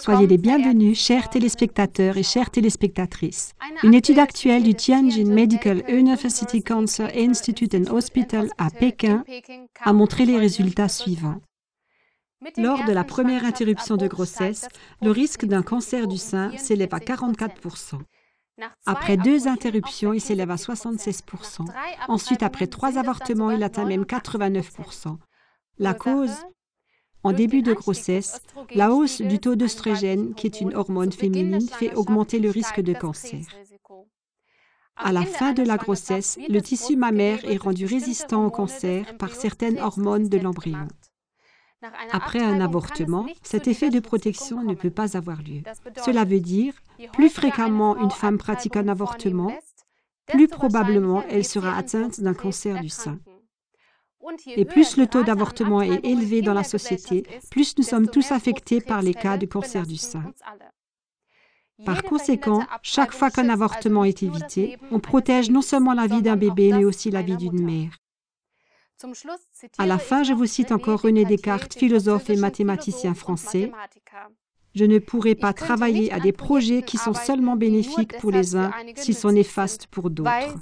Soyez les bienvenus, chers téléspectateurs et chères téléspectatrices. Une étude actuelle du Tianjin Medical University Cancer Institute and Hospital à Pékin a montré les résultats suivants. Lors de la première interruption de grossesse, le risque d'un cancer du sein s'élève à 44 après deux interruptions, il s'élève à 76 Ensuite, après trois avortements, il atteint même 89 La cause en début de grossesse, la hausse du taux d'œstrogène, qui est une hormone féminine, fait augmenter le risque de cancer. À la fin de la grossesse, le tissu mammaire est rendu résistant au cancer par certaines hormones de l'embryon. Après un avortement, cet effet de protection ne peut pas avoir lieu. Cela veut dire, plus fréquemment une femme pratique un avortement, plus probablement elle sera atteinte d'un cancer du sein. Et plus le taux d'avortement est élevé dans la société, plus nous sommes tous affectés par les cas de cancer du sein. Par conséquent, chaque fois qu'un avortement est évité, on protège non seulement la vie d'un bébé, mais aussi la vie d'une mère. À la fin, je vous cite encore René Descartes, philosophe et mathématicien français. Je ne pourrai pas travailler à des projets qui sont seulement bénéfiques pour les uns s'ils sont néfastes pour d'autres.